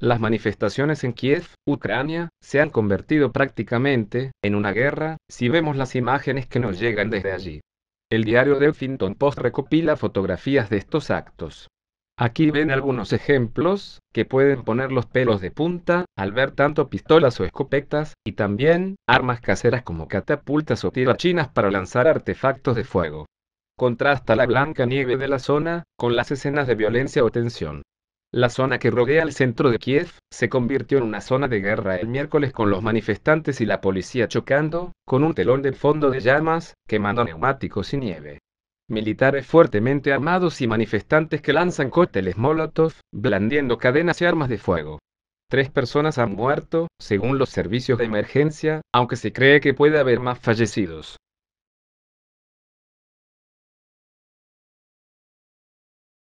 Las manifestaciones en Kiev, Ucrania, se han convertido prácticamente en una guerra, si vemos las imágenes que nos llegan desde allí. El diario The Huffington Post recopila fotografías de estos actos. Aquí ven algunos ejemplos, que pueden poner los pelos de punta, al ver tanto pistolas o escopetas, y también, armas caseras como catapultas o tirachinas para lanzar artefactos de fuego. Contrasta la blanca nieve de la zona, con las escenas de violencia o tensión. La zona que rodea el centro de Kiev se convirtió en una zona de guerra el miércoles con los manifestantes y la policía chocando, con un telón de fondo de llamas, quemando neumáticos y nieve. Militares fuertemente armados y manifestantes que lanzan cócteles Molotov, blandiendo cadenas y armas de fuego. Tres personas han muerto, según los servicios de emergencia, aunque se cree que puede haber más fallecidos.